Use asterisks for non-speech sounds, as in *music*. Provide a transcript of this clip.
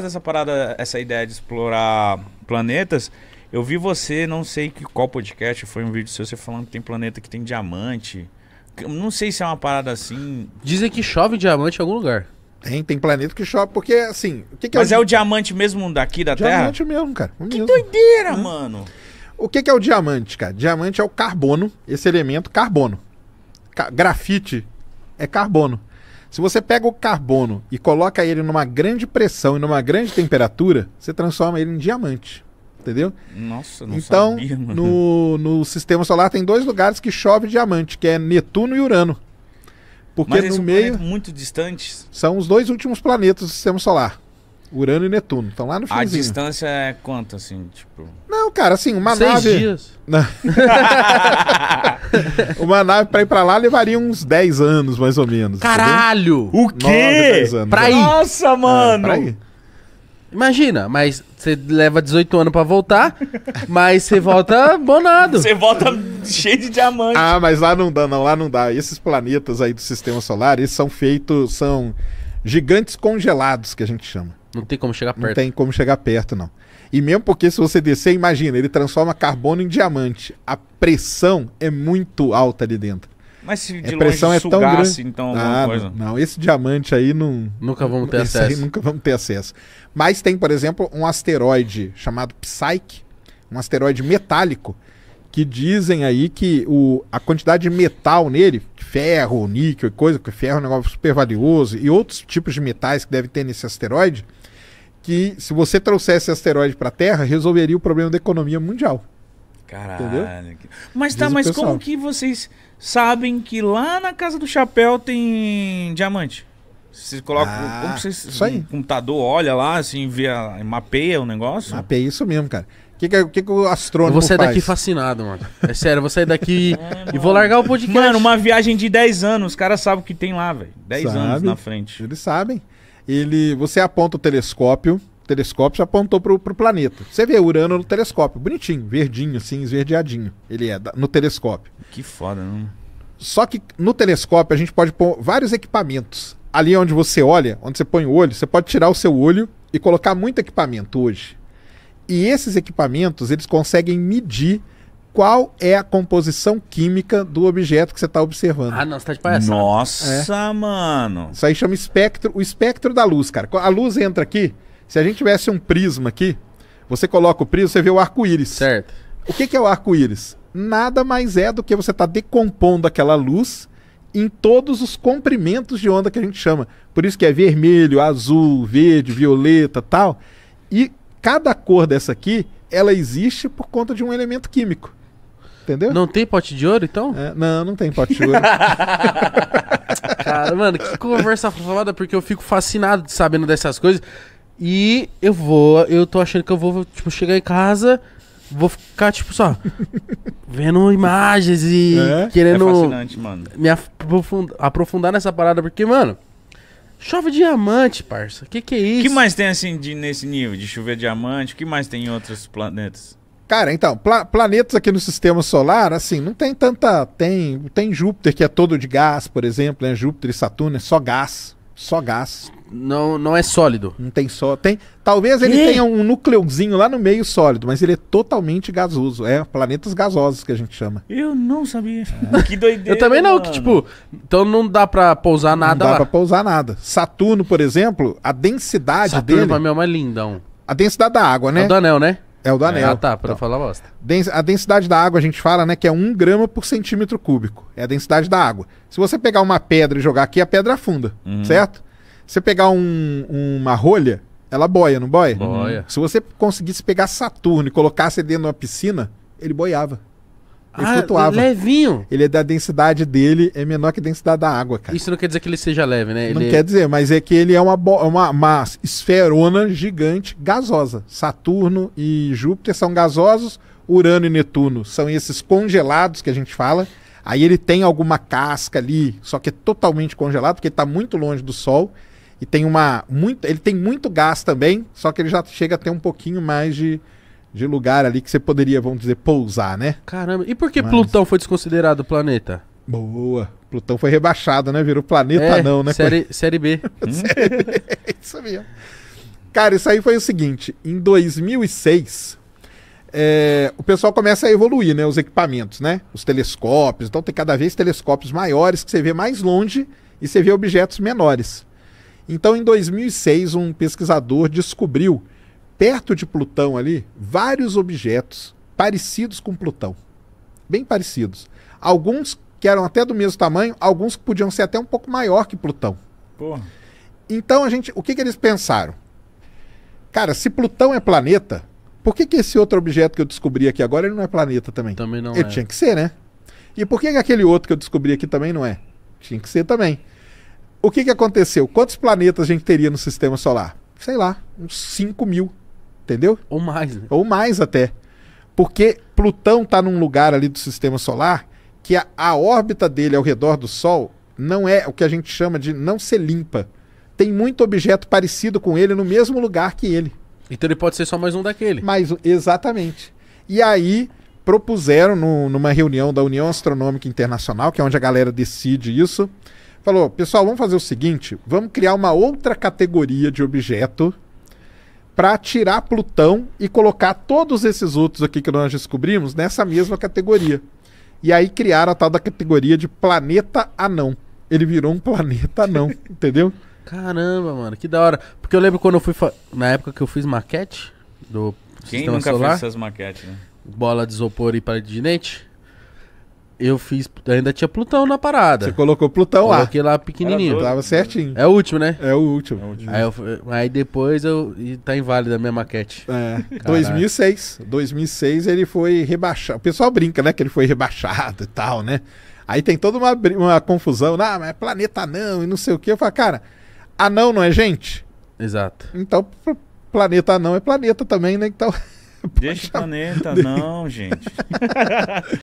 dessa parada, essa ideia de explorar planetas, eu vi você, não sei que qual podcast, foi um vídeo seu, você falando que tem planeta que tem diamante. Não sei se é uma parada assim. Dizem que chove diamante em algum lugar. Tem, tem planeta que chove, porque assim. O que que é Mas é o, é o diamante mesmo daqui da diamante Terra? Diamante mesmo, cara. que mesmo. doideira, hum. mano. O que, que é o diamante, cara? Diamante é o carbono, esse elemento carbono. Ca grafite é carbono. Se você pega o carbono e coloca ele numa grande pressão e numa grande temperatura, você transforma ele em diamante. Entendeu? Nossa, não Então, sabia, no, no sistema solar tem dois lugares que chove diamante, que é Netuno e Urano. Porque Mas no é meio. Muito distantes. São os dois últimos planetas do sistema solar. Urano e Netuno. Estão lá no finzinho. A distância é quanto, assim, tipo? Não, cara, assim, uma Seis nave... dias. *laughs* uma nave pra ir pra lá levaria uns 10 anos, mais ou menos. Caralho! Entendeu? O quê? 9, anos, pra é. ir. Nossa, mano! É, pra ir. Imagina, mas você leva 18 anos para voltar, mas você volta bonado. Você volta cheio de diamante. Ah, mas lá não dá, não, lá não dá. Esses planetas aí do sistema solar, eles são feitos, são gigantes congelados que a gente chama. Não tem como chegar perto. Não tem como chegar perto, não. E mesmo porque se você descer, imagina, ele transforma carbono em diamante. A pressão é muito alta ali dentro. Mas se de a pressão longe é sugasse, tão grande. então ah, alguma ah, coisa. Não, esse diamante aí não. Nunca vamos ter esse acesso. Aí nunca vamos ter acesso. Mas tem, por exemplo, um asteroide chamado Psyche, um asteroide metálico, que dizem aí que o, a quantidade de metal nele, ferro, níquel e coisa, porque ferro é um negócio super valioso, e outros tipos de metais que deve ter nesse asteroide, que se você trouxesse asteroide para a Terra, resolveria o problema da economia mundial. Caralho. Entendeu? Mas tá, Diz mas como que vocês sabem que lá na casa do chapéu tem diamante? você coloca Ah, como vocês. Isso aí. Um computador olha lá, assim, mapeia o negócio? Mapeia isso mesmo, cara que, que, é, que, que o astrônomo é faz? Eu vou sair daqui fascinado, mano. É sério, eu vou sair é daqui é, e vou largar o podcast. Mano, uma viagem de 10 anos, os caras sabem o que tem lá, velho. 10 Sabe, anos na frente. Eles sabem. Ele, você aponta o telescópio, o telescópio já apontou pro, pro planeta. Você vê Urano no telescópio, bonitinho, verdinho assim, esverdeadinho. Ele é no telescópio. Que foda, não? Né? Só que no telescópio a gente pode pôr vários equipamentos. Ali onde você olha, onde você põe o olho, você pode tirar o seu olho e colocar muito equipamento hoje. E esses equipamentos, eles conseguem medir qual é a composição química do objeto que você está observando. Ah, não, você está de palhaçada. Nossa, é. mano. Isso aí chama espectro, o espectro da luz, cara. A luz entra aqui, se a gente tivesse um prisma aqui, você coloca o prisma, você vê o arco-íris. Certo. O que, que é o arco-íris? Nada mais é do que você está decompondo aquela luz em todos os comprimentos de onda que a gente chama. Por isso que é vermelho, azul, verde, violeta, tal. E cada cor dessa aqui, ela existe por conta de um elemento químico. Entendeu? Não tem pote de ouro, então? É, não, não tem pote de ouro. *laughs* Cara, mano, que conversa foda, porque eu fico fascinado de sabendo dessas coisas. E eu vou, eu tô achando que eu vou, tipo, chegar em casa, vou ficar, tipo, só vendo imagens e é? querendo é fascinante, mano. me aprofundar nessa parada, porque, mano, Chove diamante, parça. Que que é isso? O que mais tem assim de, nesse nível de chover diamante? O que mais tem em outros planetas? Cara, então, pla planetas aqui no sistema solar, assim, não tem tanta. Tem, tem Júpiter, que é todo de gás, por exemplo, né? Júpiter e Saturno é só gás. Só gás. Não, não é sólido. Não tem só. Tem, talvez ele tenha um núcleozinho lá no meio sólido, mas ele é totalmente gasoso. É planetas gasosos que a gente chama. Eu não sabia. É. *laughs* Que doideira. Eu também não, mano. que tipo, então não dá para pousar nada lá. Não dá lá. pra pousar nada. Saturno, por exemplo, a densidade Saturno dele. Saturno pra mim é mais lindão. A densidade da água, né? É o do anel, né? É o do ah, anel. Ah, tá, para então, falar bosta. A densidade da água, a gente fala, né, que é 1 grama por centímetro cúbico. É a densidade da água. Se você pegar uma pedra e jogar aqui, a pedra afunda, uhum. certo? Se você pegar um, uma rolha, ela boia, não boia? Boia. Uhum. Se você conseguisse pegar Saturno e colocasse dentro de uma piscina, ele boiava. Ele ah, flutuava. levinho. Ele é da densidade dele, é menor que a densidade da água, cara. Isso não quer dizer que ele seja leve, né? Ele não é quer dizer, mas é que ele é uma, é uma, uma esferona gigante gasosa. Saturno e Júpiter são gasosos, Urano e Netuno são esses congelados que a gente fala. Aí ele tem alguma casca ali, só que é totalmente congelado, porque ele está muito longe do Sol. E tem uma. Muito, ele tem muito gás também, só que ele já chega a ter um pouquinho mais de, de lugar ali que você poderia, vamos dizer, pousar, né? Caramba, e por que Mas... Plutão foi desconsiderado planeta? Boa. Plutão foi rebaixado, né? Virou planeta é, não, né? Série, série B. *laughs* série B. isso mesmo. Cara, isso aí foi o seguinte. Em 2006, é, o pessoal começa a evoluir, né? Os equipamentos, né? Os telescópios. Então tem cada vez telescópios maiores que você vê mais longe e você vê objetos menores. Então, em 2006, um pesquisador descobriu perto de Plutão ali, vários objetos parecidos com Plutão. Bem parecidos. Alguns que eram até do mesmo tamanho, alguns que podiam ser até um pouco maior que Plutão. Porra. Então a gente, o que, que eles pensaram? Cara, se Plutão é planeta, por que, que esse outro objeto que eu descobri aqui agora ele não é planeta também? Também não ele é. tinha que ser, né? E por que, que aquele outro que eu descobri aqui também não é? Tinha que ser também. O que, que aconteceu? Quantos planetas a gente teria no sistema solar? Sei lá, uns 5 mil. Entendeu? Ou mais. Né? Ou mais até. Porque Plutão está num lugar ali do sistema solar que a, a, órbita dele ao redor do Sol não é o que a gente chama de não ser limpa. Tem muito objeto parecido com ele no mesmo lugar que ele. Então ele pode ser só mais um daquele. Mais um, exatamente. E aí propuseram no, numa reunião da União Astronômica Internacional, que é onde a galera decide isso, falou: pessoal, vamos fazer o seguinte, vamos criar uma outra categoria de objeto para tirar Plutão e colocar todos esses outros aqui que nós descobrimos nessa mesma categoria. E aí criaram a tal da categoria de planeta anão. Ele virou um planeta anão, *laughs* entendeu? Caramba, mano, que da hora. Porque eu lembro quando eu fui. Fa... Na época que eu fiz maquete do Quem sistema nunca solar, fez essas maquetes, né? Bola de isopor e parede de eu fiz. Ainda tinha Plutão na parada. Você colocou Plutão lá. Coloquei lá pequenininho. Tava certinho. É o último, né? É o último. É o último. Aí, eu, aí, depois eu. E tá inválida a minha maquete. É. Caraca. 2006. 2006 ele foi rebaixado. O pessoal brinca, né? Que ele foi rebaixado e tal, né? Aí tem toda uma, uma confusão. Ah, mas é planeta não e não sei o que. Eu falo, cara, anão não é gente? Exato. Então, planeta não é planeta também, né? Então. *laughs* Deixa o planeta, não, gente. *laughs*